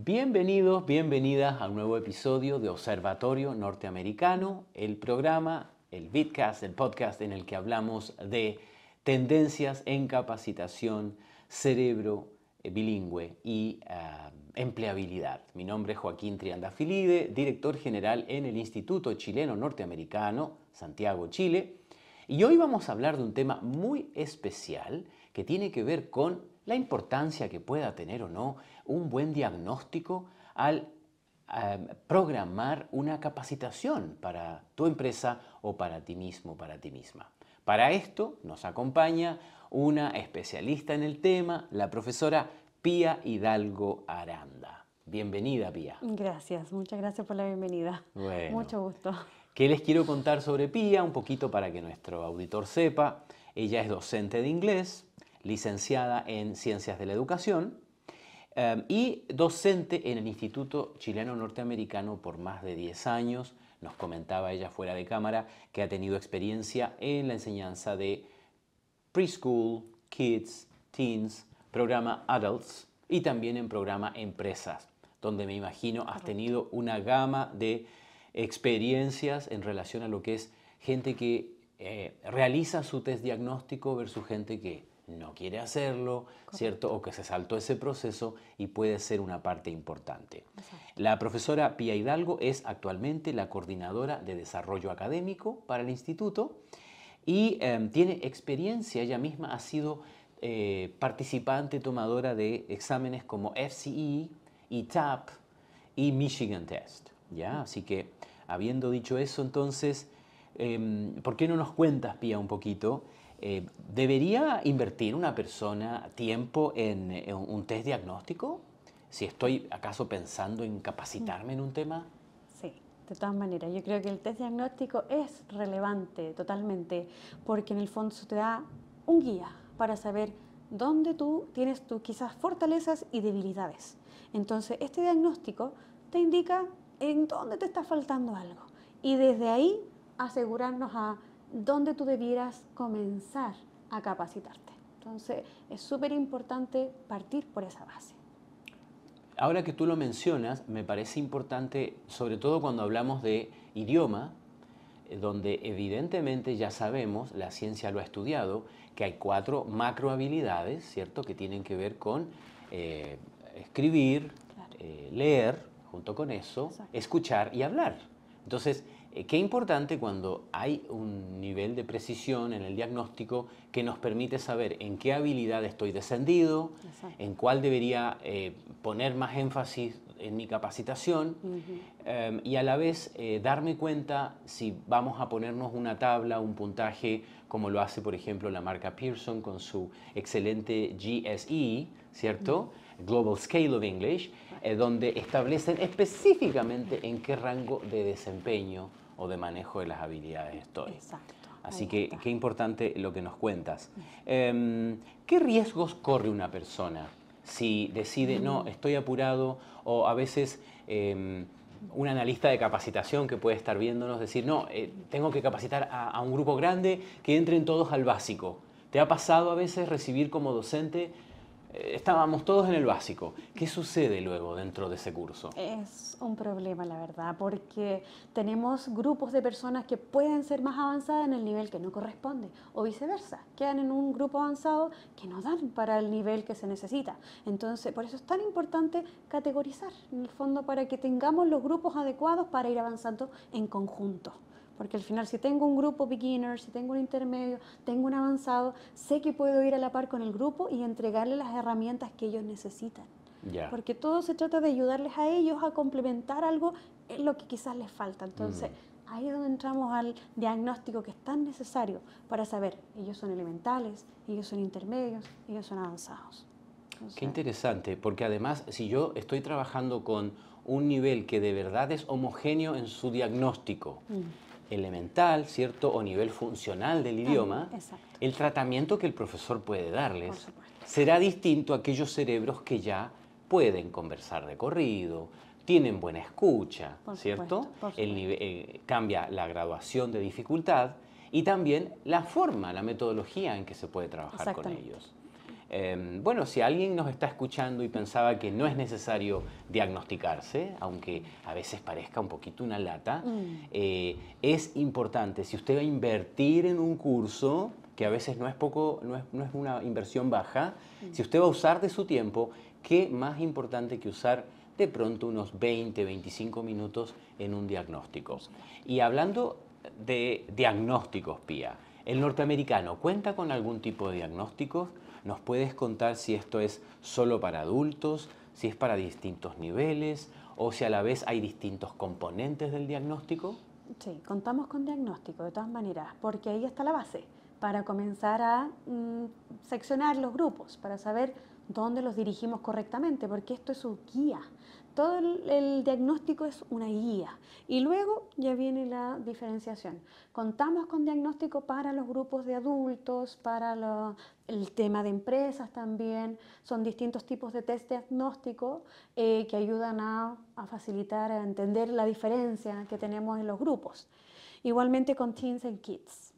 Bienvenidos, bienvenidas a un nuevo episodio de Observatorio Norteamericano, el programa, el Bitcast, el podcast en el que hablamos de tendencias en capacitación, cerebro eh, bilingüe y eh, empleabilidad. Mi nombre es Joaquín Triandafilide, director general en el Instituto Chileno Norteamericano, Santiago, Chile, y hoy vamos a hablar de un tema muy especial que tiene que ver con la importancia que pueda tener o no un buen diagnóstico al eh, programar una capacitación para tu empresa o para ti mismo, para ti misma. Para esto nos acompaña una especialista en el tema, la profesora Pía Hidalgo Aranda. Bienvenida, Pía. Gracias, muchas gracias por la bienvenida. Mucho gusto. ¿Qué les quiero contar sobre Pía? Un poquito para que nuestro auditor sepa. Ella es docente de inglés, licenciada en Ciencias de la Educación em, y docente en el Instituto Chileno Norteamericano por más de 10 años. Nos comentaba ella fuera de cámara que ha tenido experiencia en la enseñanza de preschool, kids, teens, programa adults y también en programa empresas, donde me imagino has tenido una gama de experiencias en relación a lo que es gente que eh, realiza su test diagnóstico versus gente que no quiere hacerlo, ¿cierto? O que se saltó ese proceso y puede ser una parte importante. La profesora Pía Hidalgo es actualmente la coordinadora de desarrollo académico para el instituto y em, tiene experiencia, ella misma ha sido eh, participante tomadora de exámenes como FCE, ETAP y Michigan Test, ¿ya? Así que, habiendo dicho eso, entonces, em, ¿por qué no nos cuentas, Pía, un poquito? Eh, ¿Debería invertir una persona tiempo en, un test diagnóstico? Si estoy acaso pensando en capacitarme en un tema. Sí, de todas maneras, yo creo que el test diagnóstico es relevante totalmente, porque en el fondo te da un guía para saber dónde tú tienes tus quizás fortalezas y debilidades. Entonces, este diagnóstico te indica en dónde te está faltando algo. Y desde ahí asegurarnos a dónde tú debieras comenzar a capacitarte. Entonces, es súper importante partir por esa base. Ahora que tú lo mencionas, me parece importante, sobre todo cuando hablamos de idioma, eh, donde evidentemente ya sabemos, la ciencia lo ha estudiado, que hay cuatro macro habilidades, ¿cierto?, que tienen que ver con eh, escribir, eh, leer, junto con eso, escuchar y hablar. Entonces, eh, qué importante cuando hay un nivel de precisión en el diagnóstico que nos permite saber en qué habilidad estoy descendido, en cuál debería eh, poner más énfasis en mi capacitación em, y a la vez eh, darme cuenta si vamos a ponernos una tabla, un puntaje, como lo hace por ejemplo la marca Pearson con su excelente GSE, ¿cierto? Global Scale of English, donde establecen específicamente en qué rango de desempeño o de manejo de las habilidades estoy. Exacto. Así que qué importante lo que nos cuentas. Mm. Em, ¿Qué riesgos corre una persona si decide, no, mm. estoy apurado o a veces... Em, un analista de capacitación que puede estar viéndonos decir, no, eh, tengo que capacitar a, a, un grupo grande, que entren todos al básico. ¿Te ha pasado a veces recibir como docente eh, estábamos todos en el básico. ¿Qué sucede luego dentro de ese curso? Es un problema, la verdad, porque tenemos grupos de personas que pueden ser más avanzadas en el nivel que no corresponde o viceversa. Quedan en un grupo avanzado que no dan para el nivel que se necesita. Entonces, por eso es tan importante categorizar, en el fondo, para que tengamos los grupos adecuados para ir avanzando en conjunto. Porque al final, si tengo un grupo beginner, si tengo un intermedio, tengo un avanzado, sé que puedo ir a la par con el grupo y entregarle las herramientas que ellos necesitan. Porque todo se trata de ayudarles a ellos a complementar algo en lo que quizás les falta. Entonces, mm. ahí es donde entramos al diagnóstico que es tan necesario para saber, ellos son elementales, ellos son intermedios, ellos son avanzados. Qué interesante, porque además si yo estoy trabajando con un nivel que de verdad es homogéneo en su diagnóstico, mm elemental, ¿cierto? O nivel funcional del idioma, el tratamiento que el profesor puede darles será distinto a aquellos cerebros que ya pueden conversar de corrido, tienen buena escucha, ¿cierto? Eh, cambia la graduación de dificultad y también la forma, la metodología en que se puede trabajar con ellos. Em, bueno, si alguien nos está escuchando y pensaba que no es necesario diagnosticarse, aunque a veces parezca un poquito una lata, mm. eh, es importante, si usted va a invertir en un curso, que a veces no es, poco, no es, una inversión baja, mm. si usted va a usar de su tiempo, ¿qué más importante que usar de pronto unos 20, 25 minutos en un diagnóstico? Y hablando de diagnósticos, Pía, ¿el norteamericano cuenta con algún tipo de diagnósticos? ¿Nos puedes contar si esto es solo para adultos, si es para distintos niveles o si a la vez hay distintos componentes del diagnóstico? Sí, contamos con diagnóstico de todas maneras, porque ahí está la base para comenzar a mm, seccionar los grupos, para saber dónde los dirigimos correctamente, porque esto es su guía todo el, diagnóstico es una guía y luego ya viene la diferenciación. Contamos con diagnóstico para los grupos de adultos, para el tema de empresas también, son distintos tipos de test diagnóstico eh, que ayudan a, facilitar, a entender la diferencia que tenemos en los grupos. Igualmente con Teens and Kids.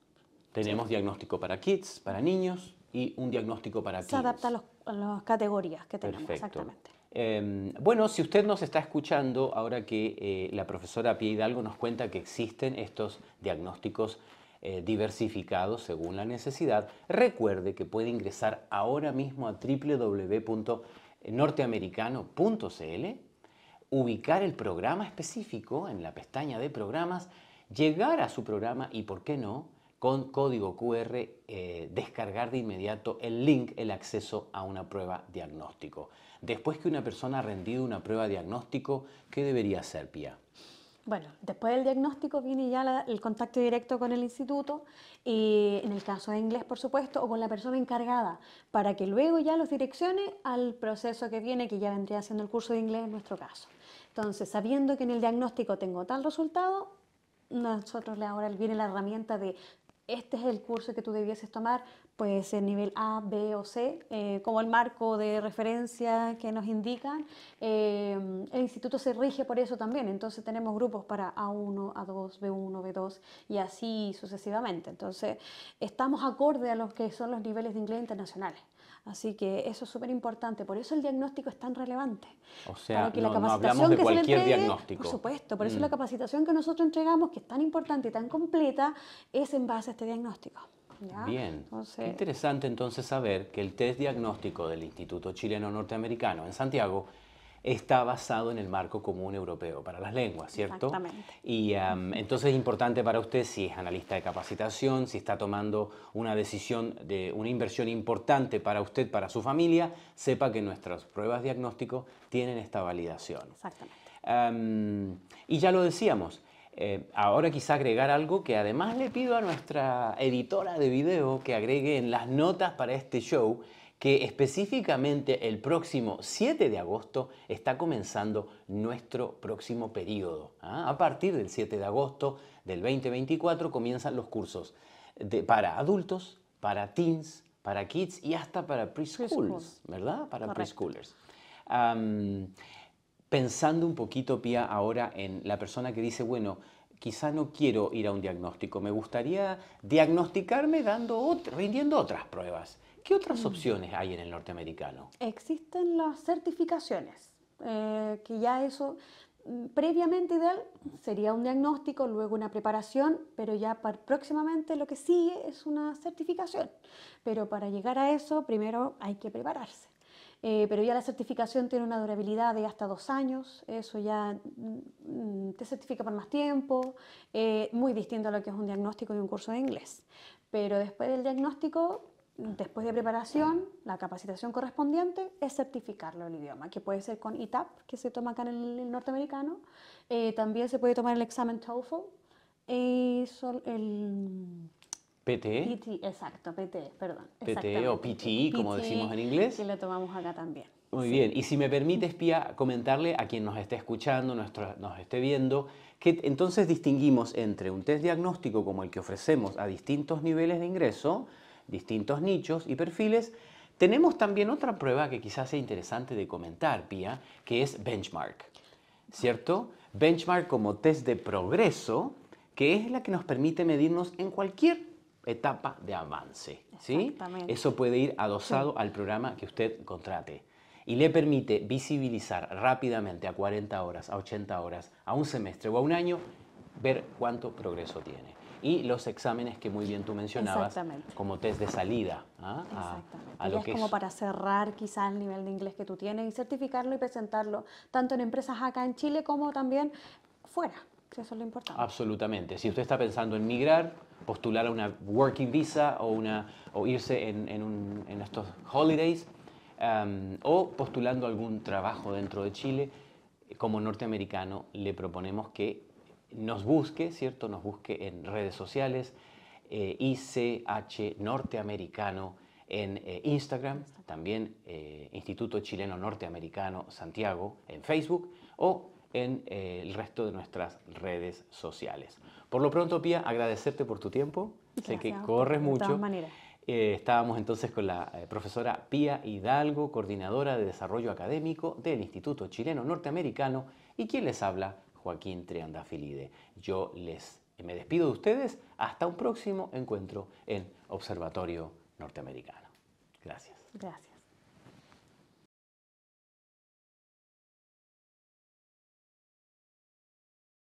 Tenemos diagnóstico para kids, para niños y un diagnóstico para Se Se adapta a, las categorías que tenemos, exactamente. Em, bueno, si usted nos está escuchando, ahora que eh, la profesora Pia Hidalgo nos cuenta que existen estos diagnósticos eh, diversificados según la necesidad, recuerde que puede ingresar ahora mismo a www.norteamericano.cl, ubicar el programa específico en la pestaña de programas, llegar a su programa y, ¿por qué no?, con código QR eh, descargar de inmediato el link, el acceso a una prueba diagnóstico. Después que una persona ha rendido una prueba diagnóstico, ¿qué debería hacer, Pia? Bueno, después del diagnóstico viene ya el contacto directo con el instituto, y en el caso de inglés, por supuesto, o con la persona encargada, para que luego ya los direccione al proceso que viene, que ya vendría siendo el curso de inglés en nuestro caso. Entonces, sabiendo que en el diagnóstico tengo tal resultado, nosotros le ahora viene la herramienta de este es el curso que tú debieses tomar, pues ser nivel A, B o C, eh, como el marco de referencia que nos indican. Eh, el instituto se rige por eso también, entonces tenemos grupos para A1, A2, B1, B2 y así sucesivamente. Entonces, estamos acorde a los que son los niveles de inglés internacionales. Así que eso es súper importante, por eso el diagnóstico es tan relevante. O sea, no, la hablamos de cualquier diagnóstico. Por supuesto, por eso mm. la capacitación que nosotros entregamos, que es tan importante y tan completa, es en base a este diagnóstico. Bien. interesante entonces saber que el test diagnóstico del Instituto Chileno Norteamericano en Santiago está basado en el marco común europeo para las lenguas, ¿cierto? Exactamente. Y entonces es importante para usted si es analista de capacitación, si está tomando una decisión de una inversión importante para usted, para su familia, sepa que nuestras pruebas diagnóstico tienen esta validación. Exactamente. y ya lo decíamos, eh, ahora quizá agregar algo que además le pido a nuestra editora de video que agregue en las notas para este show, que específicamente el próximo 7 de agosto está comenzando nuestro próximo periodo. ¿ah? A partir del 7 de agosto del 2024 comienzan los cursos de, para adultos, para teens, para kids y hasta para preschools, ¿verdad? Para preschoolers. pensando un poquito, Pia, ahora en la persona que dice, bueno, quizá no quiero ir a un diagnóstico, me gustaría diagnosticarme dando rindiendo otras pruebas. ¿Qué otras mm. opciones hay en el norteamericano? Existen las certificaciones, eh, que ya eso mm, previamente ideal sería un diagnóstico, luego una preparación, pero ya próximamente lo que sigue es una certificación. Pero para llegar a eso, primero hay que prepararse. Eh, pero ya la certificación tiene una durabilidad de hasta dos años, eso ya mm, te certifica por más tiempo, eh, muy distinto a lo que es un diagnóstico y un curso de inglés. Pero después del diagnóstico después de preparación, la capacitación correspondiente, es certificarlo el idioma, que puede ser con ITAP, que se toma acá en el, norteamericano. Eh, también se puede tomar el examen TOEFL y eh, el... PTE. PT, e, exacto, PTE, perdón. PTE o PTE, e, e, como decimos en inglés. Que lo tomamos acá también. Muy bien, y si me permite, espía, comentarle a quien nos esté escuchando, nos esté viendo, que entonces distinguimos entre un test diagnóstico como el que ofrecemos a distintos niveles de ingreso, distintos nichos y perfiles, tenemos también otra prueba que quizás sea interesante de comentar, Pia, que es Benchmark. ¿Cierto? Benchmark como test de progreso, que es la que nos permite medirnos en cualquier etapa de avance. ¿sí? Eso puede ir adosado al programa que usted contrate y le permite visibilizar rápidamente a 40 horas, a 80 horas, a un semestre o a un año, ver cuánto progreso tiene y los exámenes que muy bien tú mencionabas como test de salida. ¿ah? Exactamente. A, es como para cerrar quizás el nivel de inglés que tú tienes y certificarlo y presentarlo tanto en empresas acá en Chile como también fuera. que eso es lo importante. Absolutamente. Si usted está pensando en migrar, postular a una working visa o, una, o irse en, en, estos holidays em, o postulando algún trabajo dentro de Chile, como norteamericano le proponemos que nos busque, ¿cierto? Nos busque en redes sociales, ICH eh, Norteamericano en eh, Instagram, también eh, Instituto Chileno Norteamericano Santiago en Facebook o en el resto de nuestras redes sociales. Por lo pronto, Pía, agradecerte por tu tiempo. sé que corres mucho. De estábamos entonces con la profesora Pía Hidalgo, coordinadora de desarrollo académico del Instituto Chileno Norteamericano, y quien les habla, Joaquín Triandafilide. Yo les me despido de ustedes hasta un próximo encuentro en Observatorio Norteamericano. Gracias. Gracias.